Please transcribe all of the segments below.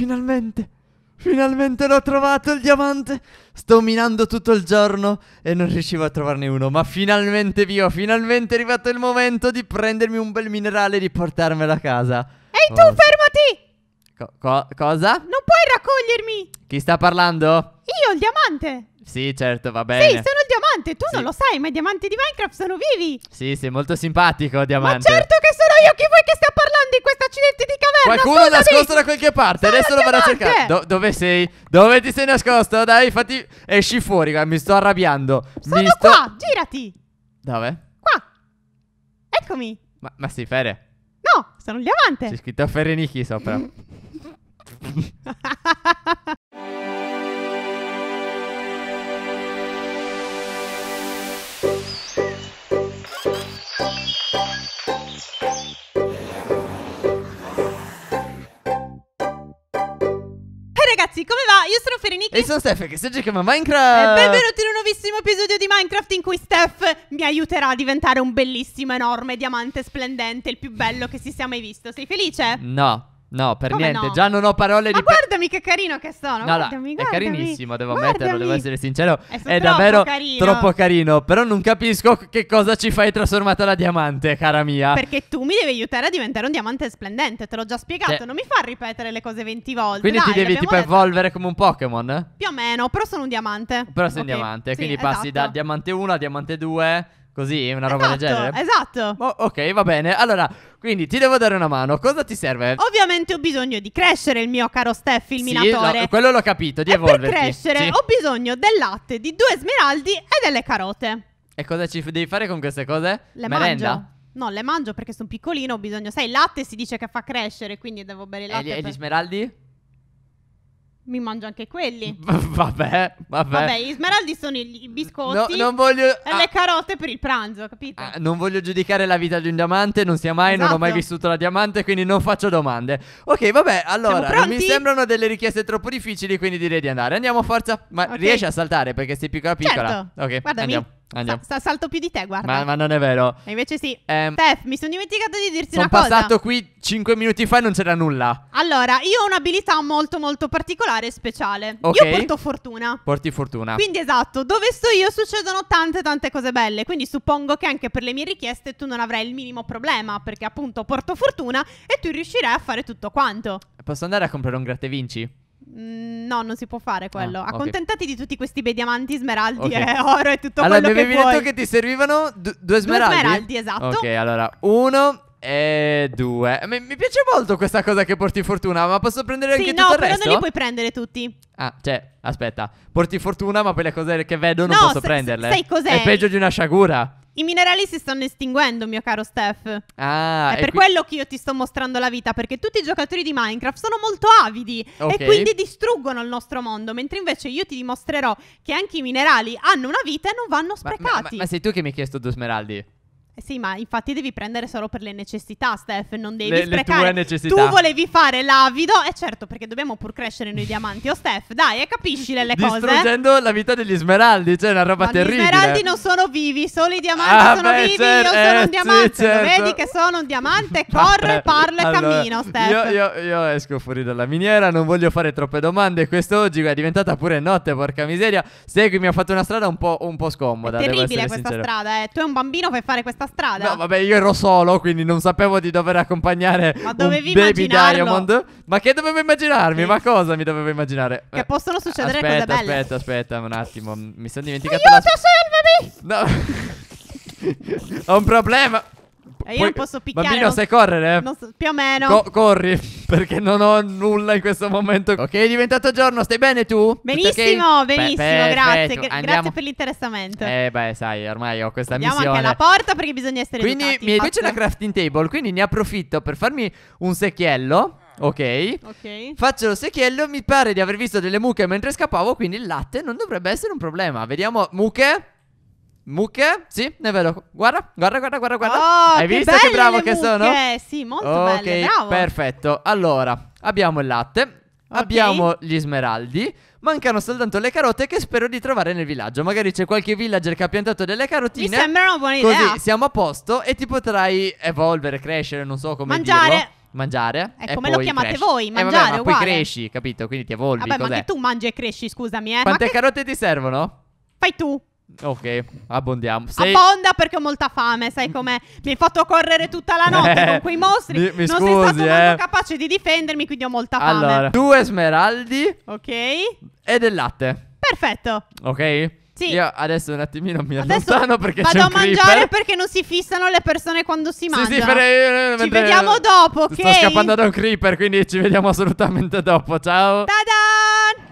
Finalmente! Finalmente l'ho trovato il diamante! Sto minando tutto il giorno e non riuscivo a trovarne uno, ma finalmente vivo, finalmente è arrivato il momento di prendermi un bel minerale e di portarmelo a casa. Ehi oh. tu, fermati! Co co cosa? Non puoi raccogliermi! Chi sta parlando? Io, il diamante! Sì, certo, va bene. Sì, sono il diamante, tu sì. non lo sai, ma i diamanti di Minecraft sono vivi! Sì, sei molto simpatico, diamante. Ma certo che sono io, chi vuoi che stia parlando in questo accidente di Qualcuno è nascosto da qualche parte. Sarà Adesso lo vado a cercare. Do- dove sei? Dove ti sei nascosto? Dai, fatti. Esci fuori, guarda, mi sto arrabbiando. Sono mi sto... qua, girati. Dove? Qua. Eccomi. Ma, ma sei Fere? No, sono il diamante. C'è scritto Ferenichi sopra. E sono Steph che si giocando a Minecraft. E eh, benvenuti in un nuovissimo episodio di Minecraft in cui Steph mi aiuterà a diventare un bellissimo, enorme diamante splendente, il più bello che si sia mai visto. Sei felice? No. No, per Come niente, no? già non ho parole Ma di... Ma guardami che carino che sono, no, guardami, guardami. È carinissimo, devo guardami. ammetterlo, devo essere sincero. Eh, è, è davvero carino. troppo carino, però non capisco che cosa ci fai trasformata da diamante, cara mia. Perché tu mi devi aiutare a diventare un diamante splendente, te l'ho già spiegato, cioè. non mi far ripetere le cose 20 volte. Quindi Dai, ti devi tipo detto. evolvere come un Pokémon? Più o meno, però sono un diamante. Però sei okay. un diamante, sì, quindi esatto. passi da esatto. diamante 1 a diamante 2 Così, una roba esatto, del genere. Esatto. Oh, ok, va bene. Allora, quindi ti devo dare una mano. Cosa ti serve? Ovviamente ho bisogno di crescere, il mio caro Steffi, il sì, minatore. Lo, quello l'ho capito, di evolvere. Per crescere sì. ho bisogno del latte, di due smeraldi e delle carote. E cosa ci devi fare con queste cose? Le Merenda? Mangio. No, le mangio perché sono piccolino, ho bisogno... Sai, il latte si dice che fa crescere, quindi devo bere il latte. E, per... e gli smeraldi? Mi mangio anche quelli. Vabbè, vabbè. Vabbè, gli smeraldi sono i, i biscotti. No, non voglio. E ah, le carote per il pranzo, capito? Ah, non voglio giudicare la vita di un diamante, non sia mai, esatto. non ho mai esatto. vissuto la diamante, quindi non faccio domande. Ok, vabbè, allora. Non mi sembrano delle richieste troppo difficili, quindi direi di andare. Andiamo, forza. Ma okay. riesci a saltare perché sei più piccola? Certo. Ok, Guardami. andiamo. Andiamo. Sa- salto più di te, guarda. Ma, ma non è vero. E invece sì. Um, Steph, mi sono dimenticato di dirti una cosa. Sono passato qui 5 minuti fa e non c'era nulla. Allora, io ho un'abilità molto molto particolare e speciale. Okay. Io porto fortuna. Porti fortuna. Quindi esatto, dove sto io succedono tante tante cose belle, quindi suppongo che anche per le mie richieste tu non avrai il minimo problema, perché appunto porto fortuna e tu riuscirai a fare tutto quanto. Posso andare a comprare un gratte vinci? Mm, no, non si può fare ah, quello. Ah, okay. Accontentati di tutti questi bei diamanti, smeraldi okay. e oro e tutto allora, quello che vuoi. Allora, mi avevi detto che ti servivano du- due smeraldi? Due smeraldi, esatto. Ok, allora, uno e due. Mi, mi, piace molto questa cosa che porti fortuna, ma posso prendere sì, anche no, tutto il resto? no, però non li puoi prendere tutti. Ah, cioè, aspetta, porti fortuna, ma poi le cose che vedo non no, posso se, prenderle. Sai cos'è? È peggio di una sciagura. I minerali si stanno estinguendo, mio caro Steph. Ah, è per qui... quello che io ti sto mostrando la vita, perché tutti i giocatori di Minecraft sono molto avidi okay. e quindi distruggono il nostro mondo, mentre invece io ti dimostrerò che anche i minerali hanno una vita e non vanno sprecati. Ma, ma, ma, ma sei tu che mi hai chiesto due smeraldi? Eh sì, ma infatti devi prendere solo per le necessità, Steph, non devi le, sprecare. Le tue necessità. Tu volevi fare l'avido, e certo, perché dobbiamo pur crescere noi diamanti. oh, Steph, dai, e capisci le, le cose. Distruggendo la vita degli smeraldi, cioè una roba ma terribile. Gli smeraldi non sono vivi, solo i diamanti ah, sono beh, vivi. Certo, io sono un eh, diamante, sì, certo. vedi che sono un diamante, corre, parla e allora, cammino, Steph. Io, io, io, esco fuori dalla miniera, non voglio fare troppe domande. questo oggi è diventata pure notte, porca miseria. Seguimi, ha fatto una strada un po', un po scomoda. È terribile questa strada, eh. Tu è un bambino, fai fare questa strada strada? No, vabbè, io ero solo, quindi non sapevo di dover accompagnare ma dovevi Baby Diamond. Ma che dovevo immaginarmi? Ma cosa mi dovevo immaginare? Che possono succedere aspetta, cose belle. Aspetta, aspetta, un attimo. Mi sono dimenticato. Aiuto, la... salvami! No. Ho un problema. Io Poi, non posso picchiare. Bambino, non... sai correre? Eh? Non so, più o meno. Co corri, perché non ho nulla in questo momento. Ok, è diventato giorno. Stai bene tu? Benissimo, okay? benissimo. Pe grazie. Gra grazie per l'interessamento. Eh, beh, sai, ormai ho questa Andiamo missione. Andiamo anche alla porta perché bisogna essere quindi, educati. Quindi, qui c'è la crafting table. Quindi ne approfitto per farmi un secchiello. Okay. ok. Faccio lo secchiello. Mi pare di aver visto delle mucche mentre scappavo. Quindi il latte non dovrebbe essere un problema. Vediamo, mucche. Mucche? Sì, è vero. Guarda, guarda, guarda, guarda. Oh, Hai che visto che bravo che sono? Sì, molto okay, belle, bravo. Perfetto. Allora, abbiamo il latte, okay. abbiamo gli smeraldi. Mancano soltanto le carote che spero di trovare nel villaggio. Magari c'è qualche villager che ha piantato delle carotine. Mi sembra una buona idea. Così siamo a posto e ti potrai evolvere, crescere, non so come Mangiare. Dirlo mangiare. È come lo chiamate cresci. voi, mangiare. Eh, vabbè, ma uguale. poi cresci, capito? Quindi ti evolvi. Vabbè, cos'è? ma anche tu mangi e cresci, scusami. Eh. Quante che... carote ti servono? Fai tu. Ok, abbondiamo. Sei... Abbonda perché ho molta fame, sai com'è? Mi hai fatto correre tutta la notte con eh, quei mostri. Mi, mi non scusi, sei stato eh. capace di difendermi, quindi ho molta fame. Allora, due smeraldi. Ok. E del latte. Perfetto. Ok. Sì. Io adesso un attimino mi adesso allontano perché vado a mangiare perché non si fissano le persone quando si mangia. Sì, sì, per, ci vediamo dopo, ok? Sto scappando da un creeper, quindi ci vediamo assolutamente dopo. Ciao. Tadan!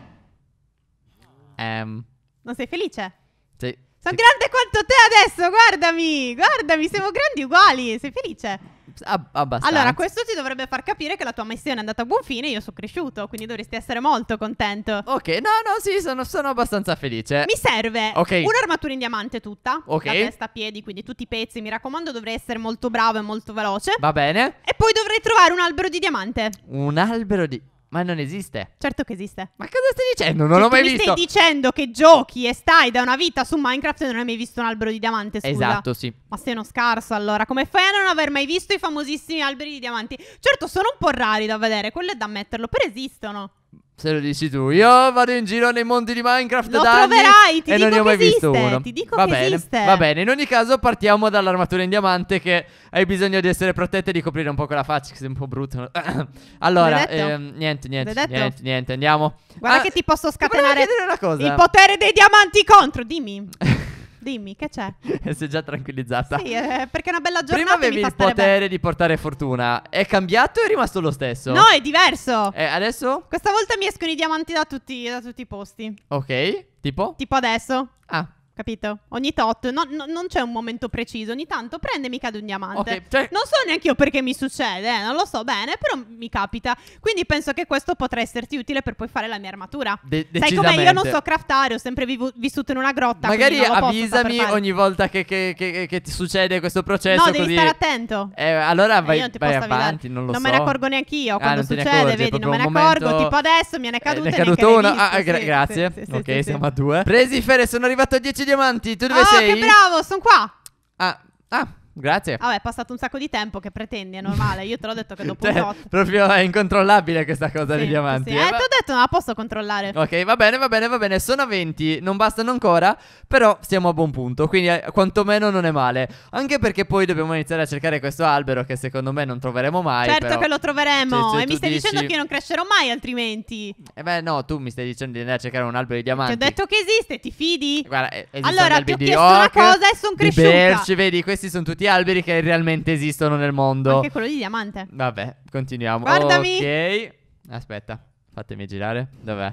Um. Non sei felice? Sì. Sono sì. grande quanto te adesso, guardami, guardami, siamo grandi uguali, sei felice? Ab- abbastanza. Allora, questo ti dovrebbe far capire che la tua missione è andata a buon fine. Io sono cresciuto, quindi dovresti essere molto contento. Ok, no, no, sì, sono, sono abbastanza felice. Mi serve okay. un'armatura in diamante tutta. Ok. La testa a piedi, quindi tutti i pezzi. Mi raccomando, dovrei essere molto bravo e molto veloce. Va bene. E poi dovrei trovare un albero di diamante. Un albero di. Ma non esiste. Certo che esiste. Ma cosa stai dicendo? Non cioè, l'ho mai mi visto. Mi stai dicendo che giochi e stai da una vita su Minecraft e non hai mai visto un albero di diamante, scusa. Esatto, sì. Ma sei uno scarso, allora. Come fai a non aver mai visto i famosissimi alberi di diamanti? Certo, sono un po' rari da vedere, quello è da ammetterlo, però esistono. Se lo dici tu, io vado in giro nei mondi di Minecraft lo da troverai, ti e non ne ho mai esiste, visto uno. Ti dico va che bene, esiste. Va bene, in ogni caso partiamo dall'armatura in diamante che hai bisogno di essere protetta e di coprire un po' quella faccia, che sei un po' brutto. allora, ehm, niente, niente, niente, niente, andiamo. Guarda ah, che ti posso scatenare una cosa. il potere dei diamanti contro, dimmi. Dimmi, che c'è? si è già tranquillizzata. Sì, eh, perché è una bella giornata. Prima avevi il potere bene. di portare fortuna. È cambiato o è rimasto lo stesso? No, è diverso. E eh, adesso? Questa volta mi escono i diamanti da tutti, da tutti i posti. Ok, tipo? Tipo adesso. Ah. Capito? Ogni tot, no, no, non c'è un momento preciso, ogni tanto prendemi cade un diamante. Okay, cioè... Non so neanche io perché mi succede, eh, non lo so bene, però mi capita. Quindi penso che questo potrà esserti utile per poi fare la mia armatura. De- Sai come io non so craftare, ho sempre vivu- vissuto in una grotta. Magari avvisami ogni volta che, che, che, che, ti succede questo processo. No, devi stare attento. Eh, allora vai, eh, vai avanti, non lo non so. Non me ne accorgo neanche io ah, quando succede, accorgi, vedi, non me ne accorgo. Tipo adesso mi eh, ne è caduta. Eh, ne è caduto uno. Ah, gra- sì, grazie. Sì, sì, ok, siamo a due. Presi Fere, sono arrivato a 10 diamanti, tu dove oh, sei? che bravo, sono qua. Ah, ah, Grazie. Vabbè, è passato un sacco di tempo che pretendi, è normale. Io te l'ho detto che dopo cioè, un tot... Proprio è incontrollabile questa cosa sì, dei diamanti. Sì. Eh, eh ti ho detto, non la posso controllare. Ok, va bene, va bene, va bene. Sono 20, non bastano ancora, però siamo a buon punto. Quindi eh, quantomeno non è male. Anche perché poi dobbiamo iniziare a cercare questo albero che secondo me non troveremo mai. Certo però... che lo troveremo. Cioè, e mi stai dici... dicendo che io non crescerò mai altrimenti. Eh beh, no, tu mi stai dicendo di andare a cercare un albero di diamanti. Ti ho detto che esiste, ti fidi? Guarda, eh, esiste. allora, ti ho chiesto una cosa e sono cresciuto. Berci, vedi, questi sono tutti alberi che realmente esistono nel mondo. Anche quello di diamante. Vabbè, continuiamo. Guardami. Ok. Aspetta, fatemi girare. Dov'è?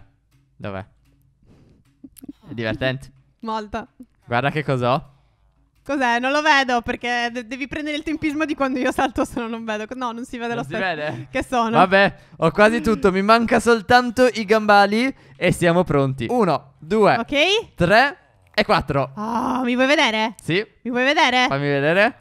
Dov'è? È divertente. Molto. Guarda che cos'ho. Cos'è? Non lo vedo perché de- devi prendere il tempismo di quando io salto se no non vedo. No, non si vede non lo stesso. Si vede? Che sono? Vabbè, ho quasi tutto, mi manca soltanto i gambali e siamo pronti. Uno, due, okay. tre e quattro. Oh, mi vuoi vedere? Sì. Mi vuoi vedere? Fammi vedere.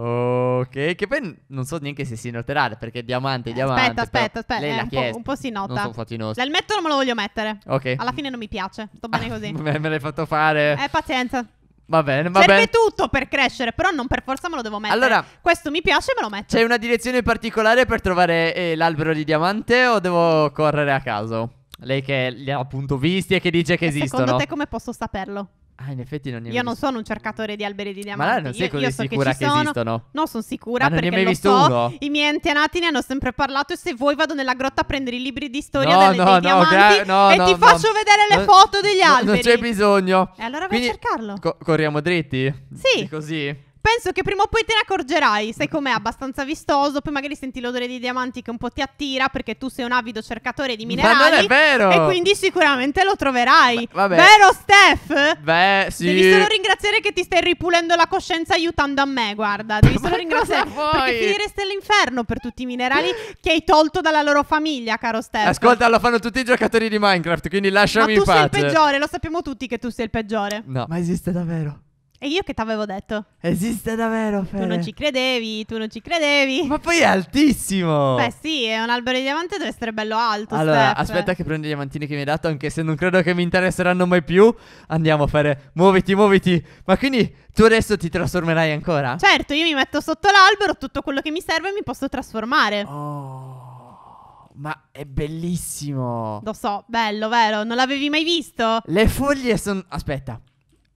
Ok, che poi non so neanche se si noterà perché diamante, diamante. Aspetta, aspetta, aspetta. Lei eh, l'ha un, po', un po' si nota. Non sono L'elmetto non me lo voglio mettere. Ok. Alla fine non mi piace. Sto bene così. me, me l'hai fatto fare. Eh, pazienza. Va bene, va Serve bene. tutto per crescere, però non per forza me lo devo mettere. Allora, questo mi piace, me lo metto. C'è una direzione particolare per trovare eh, l'albero di diamante o devo correre a caso? Lei che li ha appunto visti e che dice che e esistono. Secondo te come posso saperlo? Ah, in effetti non ne Io visto. non sono un cercatore di alberi di diamanti. Ma là non sei così io, io so sicura che, che esistono. No, sono sicura Ma perché ne hai visto so. Uno? I miei antenati ne hanno sempre parlato e se vuoi vado nella grotta a prendere i libri di storia no, delle, no, dei no, diamanti gra- e ti faccio vedere le foto degli alberi. non c'è bisogno. E allora vai Quindi, a cercarlo. Co- corriamo dritti? Sì. E così. Penso che prima o poi te ne accorgerai, sai com'è, abbastanza vistoso, poi magari senti l'odore dei diamanti che un po' ti attira perché tu sei un avido cercatore di minerali. Ma non è vero! E quindi sicuramente lo troverai. Va- vabbè. Vero Steph? Beh, sì. Devi solo ringraziare che ti stai ripulendo la coscienza aiutando a me, guarda. Devi solo ringraziare perché finiresti all'inferno per tutti i minerali che hai tolto dalla loro famiglia, caro Steph. Ascolta, lo fanno tutti i giocatori di Minecraft, quindi lasciami in pace. Ma tu sei il peggiore, lo sappiamo tutti che tu sei il peggiore. No, ma esiste davvero. E io che t'avevo detto? Esiste davvero, Fede. Tu non ci credevi, tu non ci credevi. Ma poi è altissimo. Beh sì, è un albero di diamante deve essere bello alto, Allora, Steph. aspetta che prendo i diamantini che mi hai dato, anche se non credo che mi interesseranno mai più. Andiamo, Fede, muoviti, muoviti. Ma quindi tu adesso ti trasformerai ancora? Certo, io mi metto sotto l'albero, tutto quello che mi serve mi posso trasformare. Oh, ma è bellissimo. Lo so, bello, vero? Non l'avevi mai visto? Le foglie sono... Aspetta.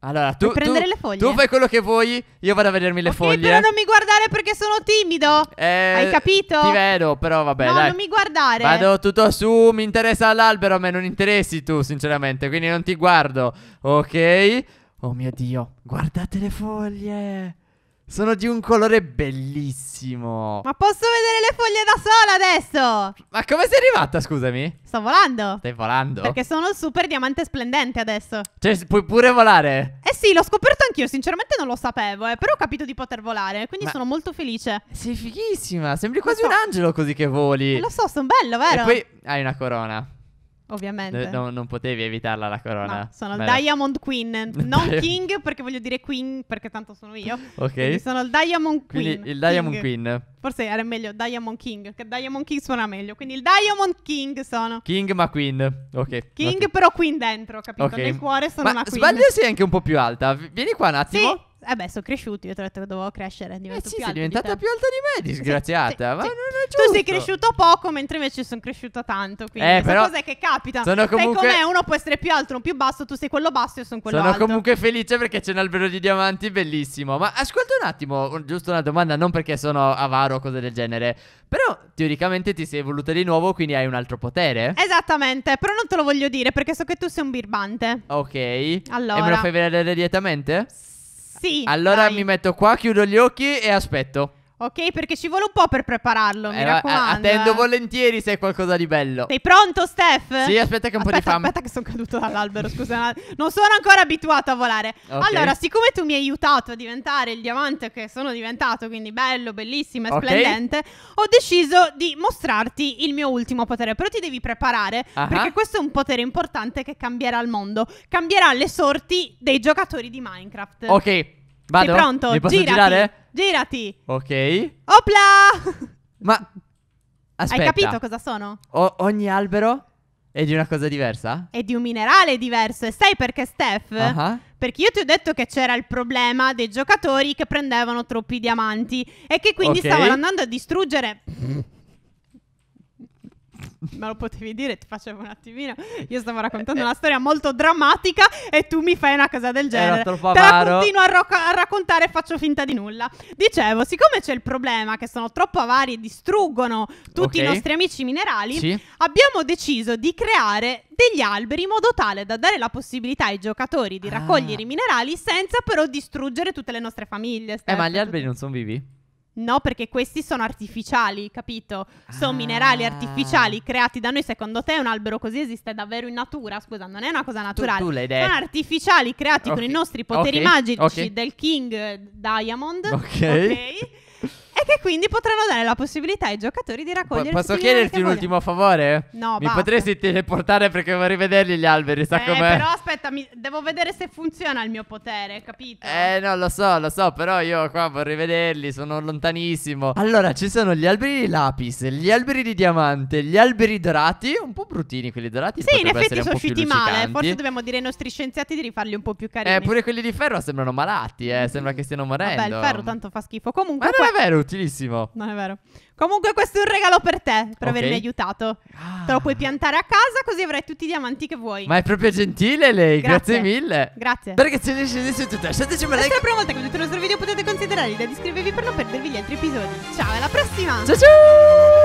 Allora, tu, tu, tu, fai quello che vuoi, io vado a vedermi le okay, foglie. Però non mi guardare perché sono timido. Eh, Hai capito? Ti vedo, però vabbè. No, dai. non mi guardare. Vado tutto su, mi interessa l'albero, a me non interessi tu, sinceramente. Quindi non ti guardo. Ok? Oh mio dio, guardate le foglie. Sono di un colore bellissimo. Ma posso vedere le foglie da sola adesso? Ma come sei arrivata, scusami? Sto volando. Stai volando? Perché sono il super diamante splendente adesso. Cioè, puoi pure volare? Eh sì, l'ho scoperto anch'io. Sinceramente non lo sapevo, eh. Però ho capito di poter volare. Quindi Ma sono molto felice. Sei fighissima. Sembri quasi so. un angelo così che voli. lo so, sono bello, vero? E poi hai una corona. Ovviamente. No, non potevi evitarla la corona. No, sono il Diamond Queen, non King perché voglio dire Queen perché tanto sono io. Ok. Quindi sono il Diamond Queen. Quindi il Diamond King. Queen. Forse era meglio Diamond King, che Diamond King suona meglio. Quindi il Diamond King sono. King ma Queen. Ok. King okay. però Queen dentro, capito? Okay. Nel cuore sono ma una Queen. sei anche un po' più alta. Vieni qua un attimo. Sì. Eh beh, sono cresciuto, io ho detto che dovevo crescere. Eh sì, più sei diventata di più alta di me, disgraziata. Sì, ma sì. non è giusto. Tu sei cresciuto poco, mentre invece sono cresciuta tanto. Quindi eh, però cos'è che capita? Sono comunque... Sei com'è, uno può essere più alto, uno più basso, tu sei quello basso, io sono quello sono alto. Sono comunque felice perché c'è un albero di diamanti bellissimo. Ma ascolta un attimo, giusto una domanda, non perché sono avaro o cose del genere. Però teoricamente ti sei evoluta di nuovo, quindi hai un altro potere. Esattamente, però non te lo voglio dire perché so che tu sei un birbante. Ok. Allora. E me lo fai vedere direttamente? Sì. Sì. Allora dai. mi metto qua, chiudo gli occhi e aspetto. Ok, perché ci vuole un po' per prepararlo, mi eh, raccomando. Attendo eh. volentieri se è qualcosa di bello. Sei pronto, Steph? Sì, aspetta che un aspetta, po' di fame. Aspetta che sono caduto dall'albero, scusa. Non sono ancora abituato a volare. Okay. Allora, siccome tu mi hai aiutato a diventare il diamante che sono diventato, quindi bello, bellissimo e okay. splendente, ho deciso di mostrarti il mio ultimo potere. Però ti devi preparare, uh-huh. perché questo è un potere importante che cambierà il mondo. Cambierà le sorti dei giocatori di Minecraft. Ok. Vado? Sei pronto? Mi posso Girati. girare? Girati. Ok. Opla! Ma... Aspetta. Hai capito cosa sono? O- ogni albero è di una cosa diversa? È di un minerale diverso. E sai perché, Steph? Uh-huh. Perché io ti ho detto che c'era il problema dei giocatori che prendevano troppi diamanti e che quindi okay. stavano andando a distruggere me lo potevi dire, ti facevo un attimino. Io stavo eh, raccontando eh, una storia molto drammatica e tu mi fai una cosa del eh, genere. Era troppo avaro. Te la continuo a, ro- a, raccontare e faccio finta di nulla. Dicevo, siccome c'è il problema che sono troppo avari e distruggono tutti okay. i nostri amici minerali, sì. abbiamo deciso di creare degli alberi in modo tale da dare la possibilità ai giocatori di raccogliere ah. i minerali senza però distruggere tutte le nostre famiglie. Steph, eh, ma gli alberi non sono vivi? No, perché questi sono artificiali, capito? Sono ah. minerali artificiali ah. creati da noi. Secondo te un albero così esiste davvero in natura? Scusa, non è una cosa naturale. Tu, tu l'hai detto. Sono artificiali creati okay. con i nostri poteri okay. magici okay. del King Diamond. Ok. Ok e che quindi potranno dare la possibilità ai giocatori di raccogliere... Po- posso chiederti un ultimo favore? No, Mi basta. potresti teleportare perché vorrei vederli gli alberi, sa eh, com'è? però aspetta, devo vedere se funziona il mio potere, capito? Eh, no, lo so, lo so, però io qua vorrei vederli, sono lontanissimo. Allora, ci sono gli alberi di lapis, gli alberi di diamante, gli alberi dorati, un po' bruttini quelli dorati. Sì, in effetti sono usciti male, forse dobbiamo dire ai nostri scienziati di rifarli un po' più carini. Eh, pure quelli di ferro sembrano malati, eh, sembra che stiano morendo. Vabbè, il ferro tanto fa schifo. Comunque... Ma non è vero, Facilissimo. Non è vero. Comunque questo è un regalo per te, per okay. avermi aiutato. Ah. Te lo puoi piantare a casa così avrai tutti i diamanti che vuoi. Ma è proprio gentile lei, grazie, grazie mille. Grazie. Perché ce ne scende su tutte. Lasciateci un like. Se è la prima volta che vedete il nostro video potete considerare di iscrivervi per non perdervi gli altri episodi. Ciao, alla prossima. Ciao ciao.